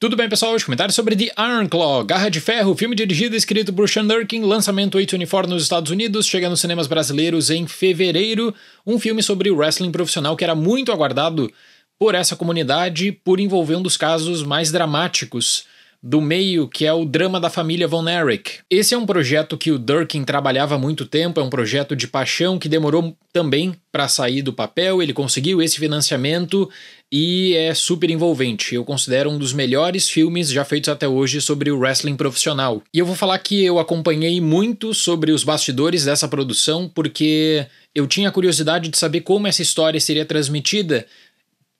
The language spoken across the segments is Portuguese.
Tudo bem, pessoal? Os comentários sobre The Iron Claw, Garra de Ferro, filme dirigido e escrito por Sean Durkin, lançamento 8 nos Estados Unidos, chega nos cinemas brasileiros em fevereiro, um filme sobre wrestling profissional que era muito aguardado por essa comunidade por envolver um dos casos mais dramáticos do meio, que é o drama da família Von Erich. Esse é um projeto que o Durkin trabalhava há muito tempo, é um projeto de paixão que demorou também para sair do papel, ele conseguiu esse financiamento e é super envolvente. Eu considero um dos melhores filmes já feitos até hoje sobre o wrestling profissional. E eu vou falar que eu acompanhei muito sobre os bastidores dessa produção porque eu tinha curiosidade de saber como essa história seria transmitida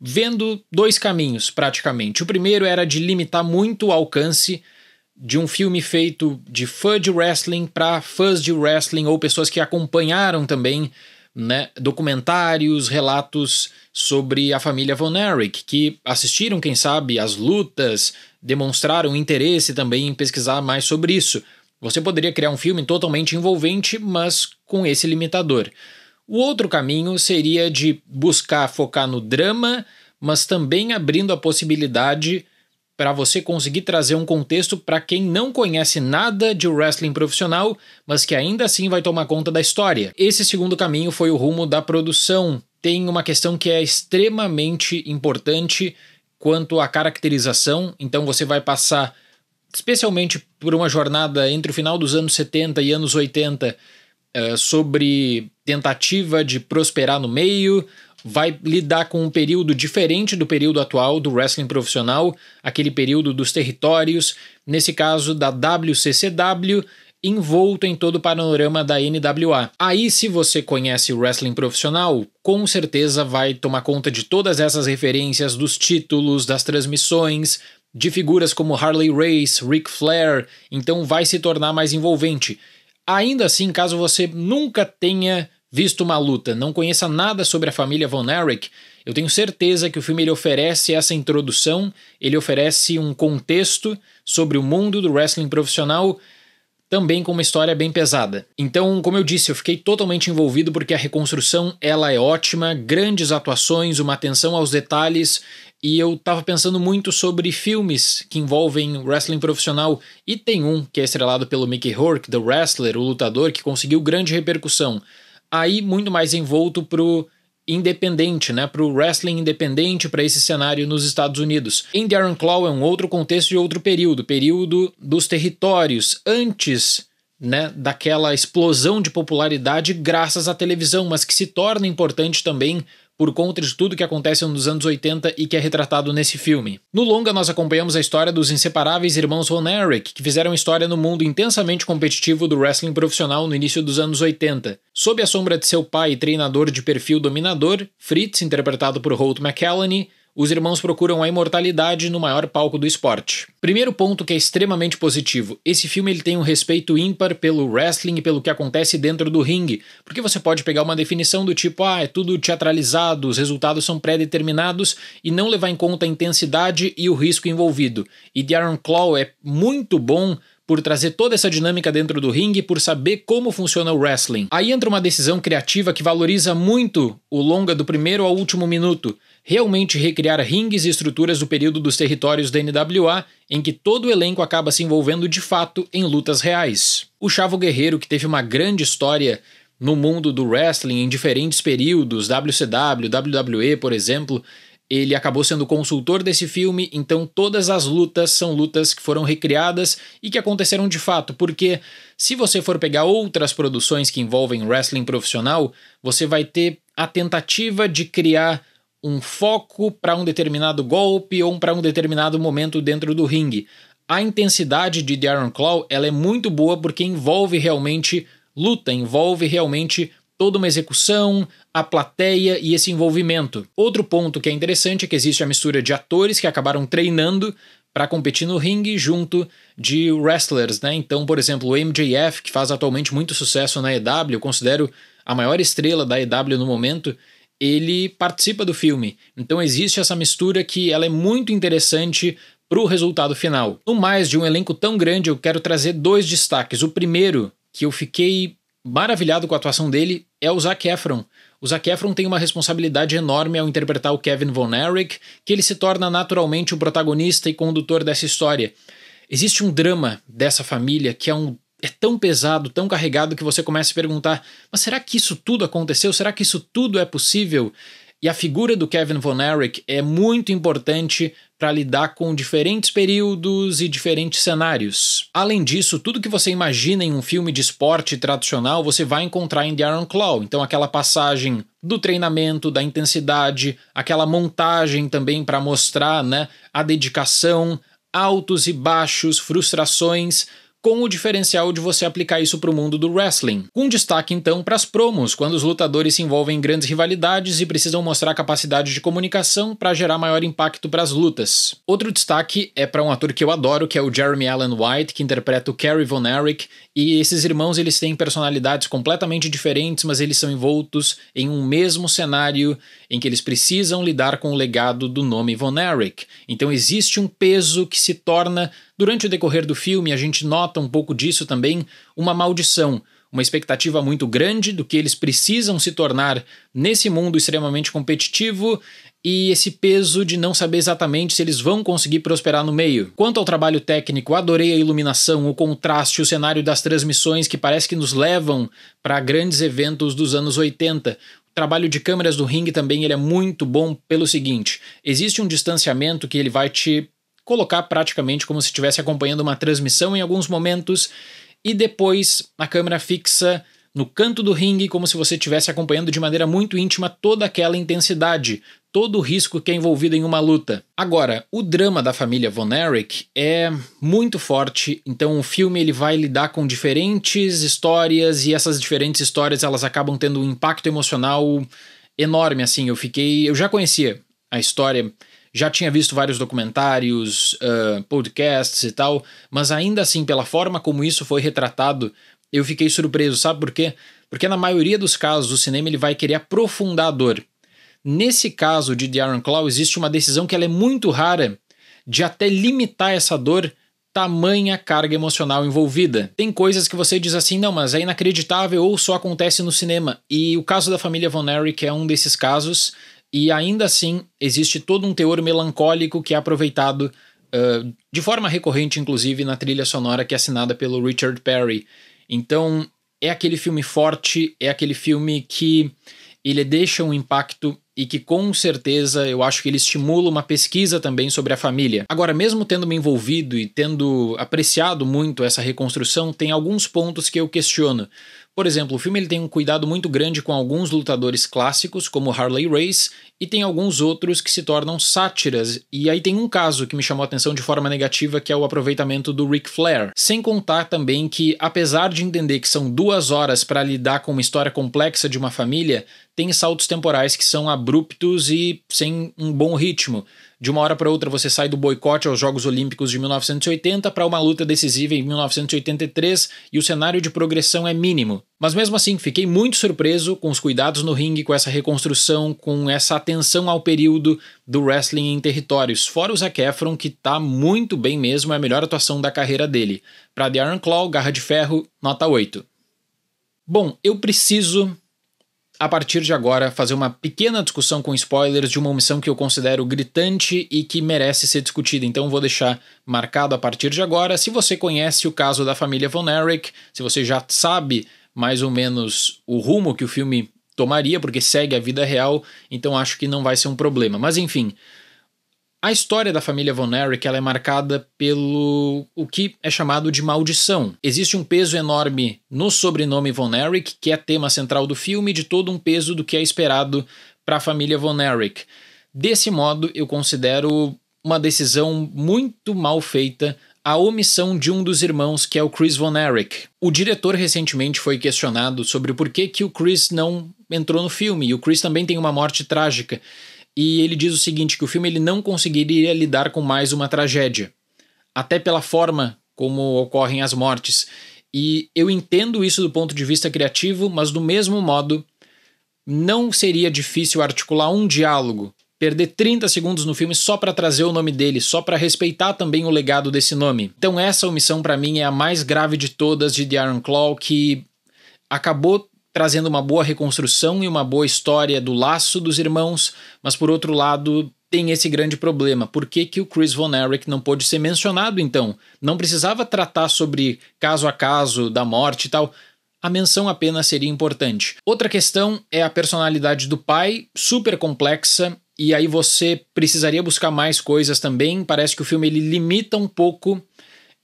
vendo dois caminhos praticamente. O primeiro era de limitar muito o alcance de um filme feito de fã de wrestling para fãs de wrestling ou pessoas que acompanharam também né, documentários, relatos sobre a família Von Erich, que assistiram, quem sabe, as lutas, demonstraram interesse também em pesquisar mais sobre isso. Você poderia criar um filme totalmente envolvente, mas com esse limitador. O outro caminho seria de buscar focar no drama, mas também abrindo a possibilidade para você conseguir trazer um contexto para quem não conhece nada de wrestling profissional, mas que ainda assim vai tomar conta da história. Esse segundo caminho foi o rumo da produção. Tem uma questão que é extremamente importante quanto à caracterização, então você vai passar especialmente por uma jornada entre o final dos anos 70 e anos 80 é, sobre tentativa de prosperar no meio, vai lidar com um período diferente do período atual do wrestling profissional, aquele período dos territórios, nesse caso da WCCW, envolto em todo o panorama da NWA. Aí, se você conhece o wrestling profissional, com certeza vai tomar conta de todas essas referências dos títulos, das transmissões, de figuras como Harley Race, Ric Flair, então vai se tornar mais envolvente. Ainda assim, caso você nunca tenha visto uma luta, não conheça nada sobre a família Von Erich, eu tenho certeza que o filme ele oferece essa introdução, ele oferece um contexto sobre o mundo do wrestling profissional também com uma história bem pesada. Então, como eu disse, eu fiquei totalmente envolvido porque a reconstrução ela é ótima, grandes atuações, uma atenção aos detalhes e eu tava pensando muito sobre filmes que envolvem wrestling profissional e tem um que é estrelado pelo Mickey Rourke, The Wrestler, o lutador que conseguiu grande repercussão. Aí muito mais envolto pro independente, né, para o wrestling independente, para esse cenário nos Estados Unidos. Em Darren Claw é um outro contexto e outro período, período dos territórios, antes né, daquela explosão de popularidade graças à televisão, mas que se torna importante também por conta de tudo que acontece nos anos 80 e que é retratado nesse filme. No longa, nós acompanhamos a história dos inseparáveis irmãos Von Erich, que fizeram história no mundo intensamente competitivo do wrestling profissional no início dos anos 80. Sob a sombra de seu pai e treinador de perfil dominador, Fritz, interpretado por Holt McCallany, os irmãos procuram a imortalidade no maior palco do esporte. Primeiro ponto que é extremamente positivo: esse filme ele tem um respeito ímpar pelo wrestling e pelo que acontece dentro do ringue, porque você pode pegar uma definição do tipo, ah, é tudo teatralizado, os resultados são pré-determinados e não levar em conta a intensidade e o risco envolvido. E Darren Claw é muito bom por trazer toda essa dinâmica dentro do ringue, por saber como funciona o wrestling. Aí entra uma decisão criativa que valoriza muito o longa do primeiro ao último minuto, realmente recriar rings e estruturas do período dos territórios da NWA, em que todo o elenco acaba se envolvendo de fato em lutas reais. O Chavo Guerreiro, que teve uma grande história no mundo do wrestling em diferentes períodos, WCW, WWE, por exemplo, ele acabou sendo consultor desse filme, então todas as lutas são lutas que foram recriadas e que aconteceram de fato, porque se você for pegar outras produções que envolvem wrestling profissional, você vai ter a tentativa de criar um foco para um determinado golpe ou para um determinado momento dentro do ringue. A intensidade de The Iron Claw ela é muito boa porque envolve realmente luta, envolve realmente toda uma execução, a plateia e esse envolvimento. Outro ponto que é interessante é que existe a mistura de atores que acabaram treinando para competir no ringue junto de wrestlers, né? Então, por exemplo, o MJF, que faz atualmente muito sucesso na EW, eu considero a maior estrela da EW no momento, ele participa do filme. Então existe essa mistura que ela é muito interessante para o resultado final. No mais de um elenco tão grande, eu quero trazer dois destaques. O primeiro, que eu fiquei maravilhado com a atuação dele, é o Zac Efron. O Zac Efron tem uma responsabilidade enorme ao interpretar o Kevin Von Erich, que ele se torna naturalmente o protagonista e condutor dessa história. Existe um drama dessa família que é um é tão pesado, tão carregado que você começa a perguntar: mas será que isso tudo aconteceu? Será que isso tudo é possível? E a figura do Kevin Von Erich é muito importante para lidar com diferentes períodos e diferentes cenários. Além disso, tudo que você imagina em um filme de esporte tradicional você vai encontrar em The Iron Claw. Então, aquela passagem do treinamento, da intensidade, aquela montagem também para mostrar né, a dedicação, altos e baixos, frustrações com o diferencial de você aplicar isso para o mundo do wrestling. Com destaque então para as promos, quando os lutadores se envolvem em grandes rivalidades e precisam mostrar capacidade de comunicação para gerar maior impacto para as lutas. Outro destaque é para um ator que eu adoro, que é o Jeremy Allen White, que interpreta o Kerry Von Erich, e esses irmãos eles têm personalidades completamente diferentes, mas eles são envoltos em um mesmo cenário em que eles precisam lidar com o legado do nome Von Erich. Então existe um peso que se torna Durante o decorrer do filme, a gente nota um pouco disso também, uma maldição, uma expectativa muito grande do que eles precisam se tornar nesse mundo extremamente competitivo e esse peso de não saber exatamente se eles vão conseguir prosperar no meio. Quanto ao trabalho técnico, adorei a iluminação, o contraste, o cenário das transmissões que parece que nos levam para grandes eventos dos anos 80. O trabalho de câmeras do ringue também ele é muito bom pelo seguinte: existe um distanciamento que ele vai te colocar praticamente como se estivesse acompanhando uma transmissão em alguns momentos, e depois a câmera fixa no canto do ringue, como se você estivesse acompanhando de maneira muito íntima toda aquela intensidade, todo o risco que é envolvido em uma luta. Agora, o drama da família Von Erich é muito forte, então o filme ele vai lidar com diferentes histórias e essas diferentes histórias elas acabam tendo um impacto emocional enorme assim. Eu fiquei, eu já conhecia a história já tinha visto vários documentários, uh, podcasts e tal, mas ainda assim, pela forma como isso foi retratado, eu fiquei surpreso. Sabe por quê? Porque na maioria dos casos o cinema ele vai querer aprofundar a dor. Nesse caso de Darren Claw, existe uma decisão que ela é muito rara de até limitar essa dor tamanha carga emocional envolvida. Tem coisas que você diz assim, não, mas é inacreditável ou só acontece no cinema. E o caso da família Von Erich é um desses casos e ainda assim existe todo um teor melancólico que é aproveitado uh, de forma recorrente, inclusive, na trilha sonora que é assinada pelo Richard Perry. Então, é aquele filme forte, é aquele filme que ele deixa um impacto e que com certeza eu acho que ele estimula uma pesquisa também sobre a família. Agora, mesmo tendo me envolvido e tendo apreciado muito essa reconstrução, tem alguns pontos que eu questiono. Por exemplo, o filme ele tem um cuidado muito grande com alguns lutadores clássicos, como Harley Race, e tem alguns outros que se tornam sátiras. E aí tem um caso que me chamou a atenção de forma negativa, que é o aproveitamento do Ric Flair. Sem contar também que, apesar de entender que são duas horas para lidar com uma história complexa de uma família, tem saltos temporais que são abruptos e sem um bom ritmo. De uma hora para outra você sai do boicote aos Jogos Olímpicos de 1980 para uma luta decisiva em 1983 e o cenário de progressão é mínimo. Mas mesmo assim, fiquei muito surpreso com os cuidados no ringue, com essa reconstrução, com essa atenção ao período do wrestling em territórios. Fora o Zac Efron, que tá muito bem mesmo, é a melhor atuação da carreira dele. Para The Iron Claw, Garra de Ferro, nota 8. Bom, eu preciso a partir de agora, fazer uma pequena discussão com spoilers de uma omissão que eu considero gritante e que merece ser discutida. Então, vou deixar marcado a partir de agora. Se você conhece o caso da família Von Erich, se você já sabe mais ou menos o rumo que o filme tomaria, porque segue a vida real, então acho que não vai ser um problema. Mas, enfim. A história da família Von Erich ela é marcada pelo o que é chamado de maldição. Existe um peso enorme no sobrenome Von Erich, que é tema central do filme, de todo um peso do que é esperado para a família Von Erich. Desse modo, eu considero uma decisão muito mal feita a omissão de um dos irmãos, que é o Chris Von Erich. O diretor recentemente foi questionado sobre por que, que o Chris não entrou no filme, e o Chris também tem uma morte trágica. E ele diz o seguinte: que o filme ele não conseguiria lidar com mais uma tragédia, até pela forma como ocorrem as mortes. E eu entendo isso do ponto de vista criativo, mas do mesmo modo, não seria difícil articular um diálogo, perder 30 segundos no filme só para trazer o nome dele, só para respeitar também o legado desse nome. Então essa omissão para mim é a mais grave de todas de The Iron Claw que acabou trazendo uma boa reconstrução e uma boa história do laço dos irmãos, mas por outro lado tem esse grande problema. Por que, que o Chris Von Erich não pôde ser mencionado então? Não precisava tratar sobre caso a caso da morte e tal. A menção apenas seria importante. Outra questão é a personalidade do pai, super complexa, e aí você precisaria buscar mais coisas também. Parece que o filme ele limita um pouco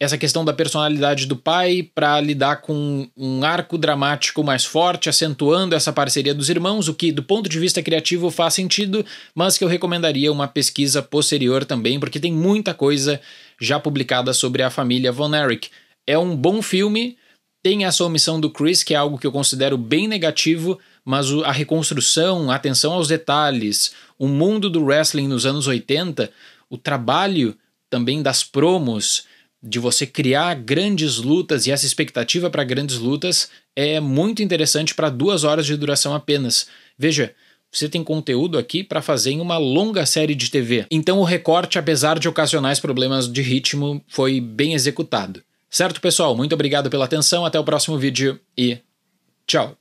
essa questão da personalidade do pai para lidar com um arco dramático mais forte, acentuando essa parceria dos irmãos, o que do ponto de vista criativo faz sentido, mas que eu recomendaria uma pesquisa posterior também, porque tem muita coisa já publicada sobre a família Von Erich. É um bom filme, tem essa omissão do Chris, que é algo que eu considero bem negativo, mas a reconstrução, a atenção aos detalhes, o mundo do wrestling nos anos 80, o trabalho também das promos, de você criar grandes lutas e essa expectativa para grandes lutas é muito interessante para duas horas de duração apenas. Veja, você tem conteúdo aqui para fazer em uma longa série de TV. Então o recorte, apesar de ocasionais problemas de ritmo, foi bem executado. Certo, pessoal? Muito obrigado pela atenção, até o próximo vídeo e tchau!